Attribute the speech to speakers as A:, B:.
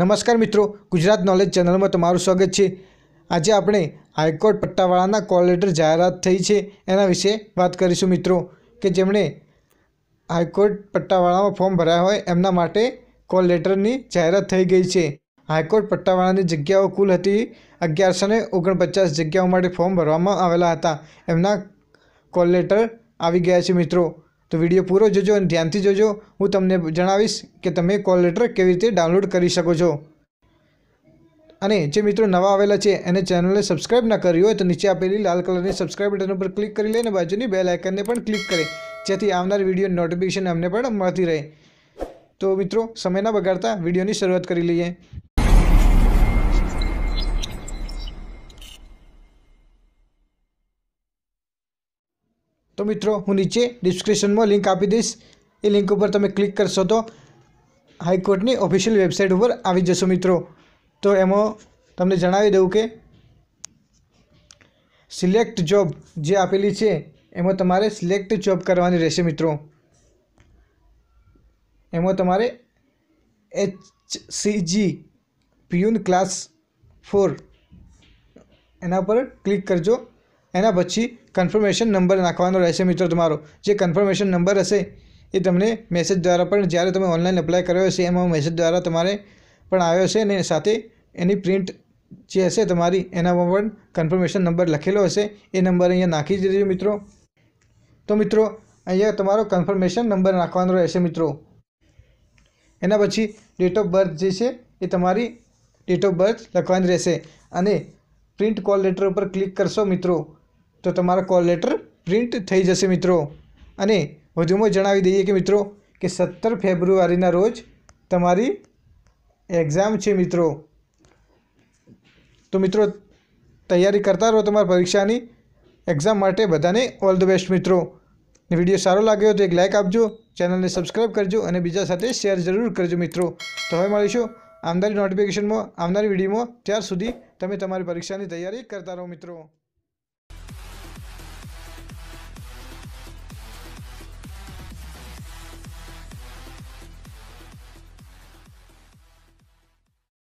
A: નમસ્કાર મિત્રો ગુજરાત નોલેજ ચેનલમાં તમારું સ્વાગત છે આજે આપણે હાઈકોર્ટ પટ્ટાવાળાના કોલ લેટર જાહેરાત થઈ છે એના વિશે વાત કરીશું મિત્રો કે જેમણે હાઈકોર્ટ પટ્ટાવાળામાં ફોર્મ ભરાયા હોય એમના માટે કોલ લેટરની જાહેરાત થઈ ગઈ છે હાઈકોર્ટ પટ્ટાવાળાની જગ્યાઓ કુલ હતી અગિયારસો ઓગણપચાસ જગ્યાઓ માટે ફોર્મ ભરવામાં આવેલા હતા એમના કોલ લેટર આવી ગયા છે મિત્રો તો વિડીયો પૂરો જોજો અને ધ્યાનથી જોજો હું તમને જણાવીશ કે તમે કોલ લેટર કેવી રીતે ડાઉનલોડ કરી શકો છો અને જે મિત્રો નવા આવેલા છે એને ચેનલને સબસ્ક્રાઇબ ના કરી હોય તો નીચે આપેલી લાલ કલરની સબસ્ક્રાઇબ બટન ઉપર ક્લિક કરી અને બાજુની બે આઇકનને પણ ક્લિક કરે જેથી આવનાર વિડીયો નોટિફિકેશન અમને પણ મળતી રહે તો મિત્રો સમય ના બગાડતા વિડીયોની શરૂઆત કરી લઈએ તો મિત્રો હું નીચે ડિસ્ક્રિપ્શનમાં લિંક આપી દઈશ એ લિંક ઉપર તમે ક્લિક કરશો તો હાઈકોર્ટની ઓફિશિયલ વેબસાઇટ ઉપર આવી જશો મિત્રો તો એમાં તમને જણાવી દઉં કે સિલેક્ટ જોબ જે આપેલી છે એમાં તમારે સિલેક્ટ જોબ કરવાની રહેશે મિત્રો એમાં તમારે H C G peon class four એના પર ક્લિક કરજો એના પછી કન્ફર્મેશન નંબર નાખવાનો રહેશે મિત્રો તમારો જે કન્ફર્મેશન નંબર હશે એ તમને મેસેજ દ્વારા પણ જ્યારે તમે ઓનલાઈન એપ્લાય કર્યો હશે એમાં મેસેજ દ્વારા તમારે પણ આવ્યો હશે અને સાથે એની પ્રિન્ટ જે હશે તમારી એનામાં પણ કન્ફર્મેશન નંબર લખેલો હશે એ નંબર અહીંયા નાખી દીધો મિત્રો તો મિત્રો અહીંયા તમારો કન્ફર્મેશન નંબર નાખવાનો રહેશે મિત્રો એના પછી ડેટ ઓફ બર્થ જે છે એ તમારી ડેટ ઓફ બર્થ લખવાની રહેશે અને પ્રિન્ટ કોલ લેટર ઉપર ક્લિક કરશો મિત્રો તો તમારો કોલ લેટર પ્રિન્ટ થઈ જશે મિત્રો અને વધુમાં જણાવી દઈએ કે મિત્રો કે સત્તર ફેબ્રુઆરીના રોજ તમારી એક્ઝામ છે મિત્રો તો મિત્રો તૈયારી કરતા રહો તમારી પરીક્ષાની એક્ઝામ માટે બધાને ઓલ ધ બેસ્ટ મિત્રો વિડીયો સારો લાગ્યો તો એક લાઇક આપજો ચેનલને સબસ્ક્રાઈબ કરજો અને બીજા સાથે શેર જરૂર કરજો મિત્રો તો હવે મળીશું આવનારી નોટિફિકેશનમાં આવનારી વિડીયોમાં ત્યાર સુધી તમે તમારી પરીક્ષાની તૈયારી કરતા રહો મિત્રો